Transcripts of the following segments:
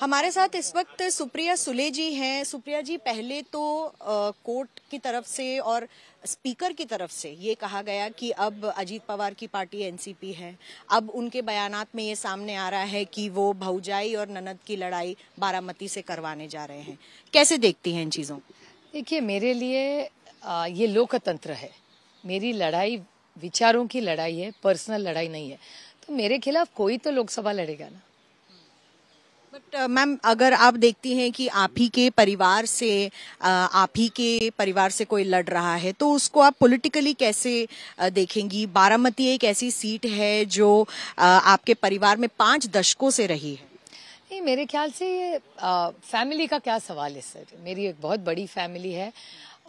हमारे साथ इस वक्त सुप्रिया सुले जी हैं सुप्रिया जी पहले तो कोर्ट की तरफ से और स्पीकर की तरफ से ये कहा गया कि अब अजीत पवार की पार्टी एनसीपी है अब उनके बयानात में ये सामने आ रहा है कि वो भाजाई और ननद की लड़ाई बारामती से करवाने जा रहे हैं कैसे देखती हैं इन चीज़ों देखिए मेरे लिए ये लोकतंत्र है मेरी लड़ाई विचारों की लड़ाई है पर्सनल लड़ाई नहीं है तो मेरे खिलाफ कोई तो लोकसभा लड़ेगा ना बट मैम uh, अगर आप देखती हैं कि आप ही के परिवार से uh, आप ही के परिवार से कोई लड़ रहा है तो उसको आप पॉलिटिकली कैसे uh, देखेंगी बारामती एक ऐसी सीट है जो आपके परिवार में पांच दशकों से रही है नहीं मेरे ख्याल से ये फैमिली का क्या सवाल है सर मेरी एक बहुत बड़ी फैमिली है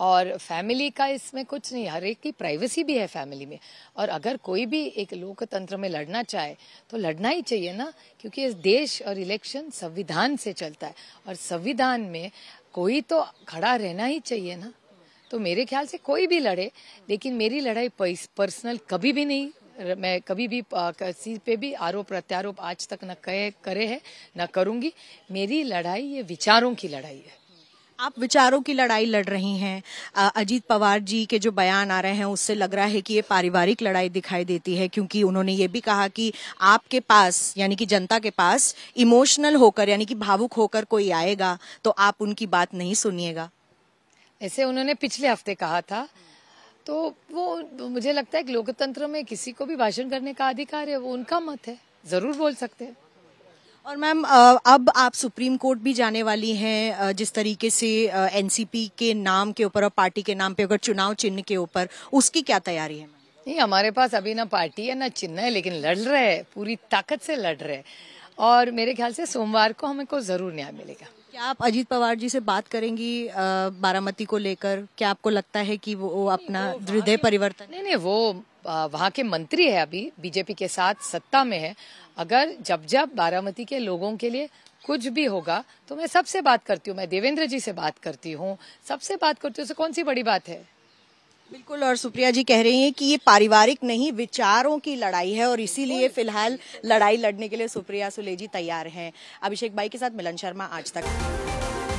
और फैमिली का इसमें कुछ नहीं हर एक की प्राइवेसी भी है फैमिली में और अगर कोई भी एक लोकतंत्र में लड़ना चाहे तो लड़ना ही चाहिए ना क्योंकि इस देश और इलेक्शन संविधान से चलता है और संविधान में कोई तो खड़ा रहना ही चाहिए ना तो मेरे ख्याल से कोई भी लड़े लेकिन मेरी लड़ाई पर्सनल कभी भी नहीं मैं कभी भी किसी पे भी आरोप प्रत्यारोप आज तक न कहे करे है न करूंगी मेरी लड़ाई ये विचारों की लड़ाई है आप विचारों की लड़ाई लड़ रही हैं अजीत पवार जी के जो बयान आ रहे हैं उससे लग रहा है कि ये पारिवारिक लड़ाई दिखाई देती है क्योंकि उन्होंने ये भी कहा कि आपके पास यानी कि जनता के पास इमोशनल होकर यानी कि भावुक होकर कोई आएगा तो आप उनकी बात नहीं सुनिएगा ऐसे उन्होंने पिछले हफ्ते कहा था तो वो मुझे लगता है कि लोकतंत्र में किसी को भी भाषण करने का अधिकार है वो उनका मत है जरूर बोल सकते हैं और मैम अब आप सुप्रीम कोर्ट भी जाने वाली हैं जिस तरीके से एनसीपी के नाम के ऊपर और पार्टी के नाम पे अगर चुनाव चिन्ह के ऊपर उसकी क्या तैयारी है नहीं हमारे पास अभी ना पार्टी है ना चिन्ह है लेकिन लड़ रहे हैं पूरी ताकत से लड़ रहे हैं और मेरे ख्याल से सोमवार को हमें को जरूर न्याय मिलेगा क्या आप अजीत पवार जी से बात करेंगी बारामती को लेकर क्या आपको लगता है कि वो अपना हृदय परिवर्तन नहीं नहीं वो वहाँ के मंत्री है अभी बीजेपी के साथ सत्ता में है अगर जब जब बारामती के लोगों के लिए कुछ भी होगा तो मैं सबसे बात करती हूँ मैं देवेंद्र जी से बात करती हूँ सबसे बात करती हूँ कौन सी बड़ी बात है बिल्कुल और सुप्रिया जी कह रही हैं कि ये पारिवारिक नहीं विचारों की लड़ाई है और इसीलिए फिलहाल लड़ाई लड़ने के लिए सुप्रिया सुले जी तैयार हैं अभिषेक भाई के साथ मिलन शर्मा आज तक